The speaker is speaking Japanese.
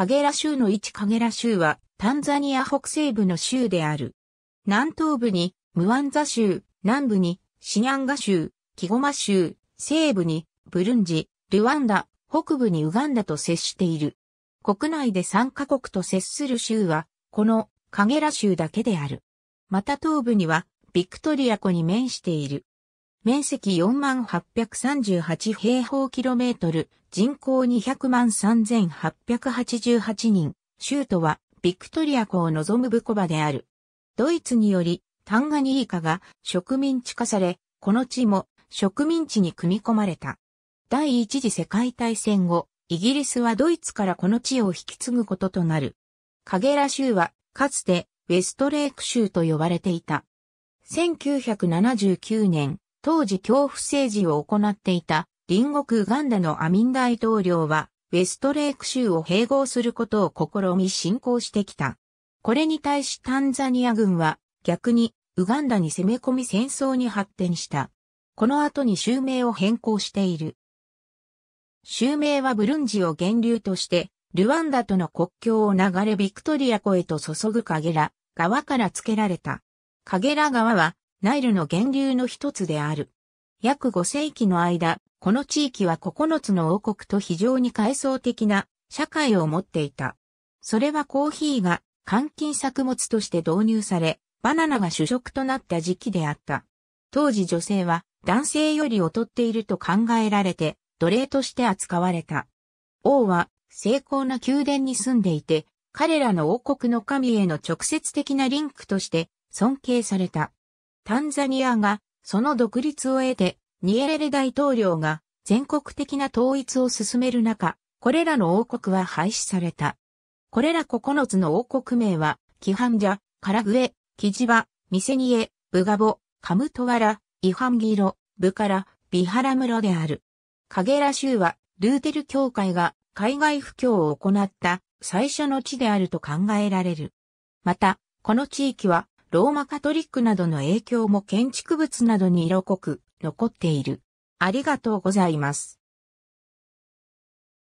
カゲラ州の一カゲラ州は、タンザニア北西部の州である。南東部に、ムワンザ州、南部に、シニャンガ州、キゴマ州、西部に、ブルンジ、ルワンダ、北部にウガンダと接している。国内で3カ国と接する州は、このカゲラ州だけである。また東部には、ビクトリア湖に面している。面積4838平方キロメートル、人口200万3888人、州都はビクトリア湖を望むブコバである。ドイツによりタンガニーカが植民地化され、この地も植民地に組み込まれた。第一次世界大戦後、イギリスはドイツからこの地を引き継ぐこととなる。カゲラ州はかつてウェストレーク州と呼ばれていた。1979年、当時恐怖政治を行っていた隣国ウガンダのアミン大統領は、ウェストレーク州を併合することを試み侵攻してきた。これに対しタンザニア軍は逆にウガンダに攻め込み戦争に発展した。この後に州名を変更している。州名はブルンジを源流として、ルワンダとの国境を流れビクトリア湖へと注ぐカゲラ川から付けられた。カゲラ川はナイルの源流の一つである。約5世紀の間、この地域は9つの王国と非常に階層的な社会を持っていた。それはコーヒーが換金作物として導入され、バナナが主食となった時期であった。当時女性は男性より劣っていると考えられて、奴隷として扱われた。王は精巧な宮殿に住んでいて、彼らの王国の神への直接的なリンクとして尊敬された。タンザニアがその独立を得て、ニエレレ大統領が全国的な統一を進める中、これらの王国は廃止された。これら9つの王国名は、キハンジャ、カラグエ、キジバ、ミセニエ、ブガボ、カムトワラ、イハンギロ、ブカラ、ビハラ村である。カゲラ州は、ルーテル教会が海外布教を行った最初の地であると考えられる。また、この地域はローマカトリックなどの影響も建築物などに色濃く残っている。ありがとうございます。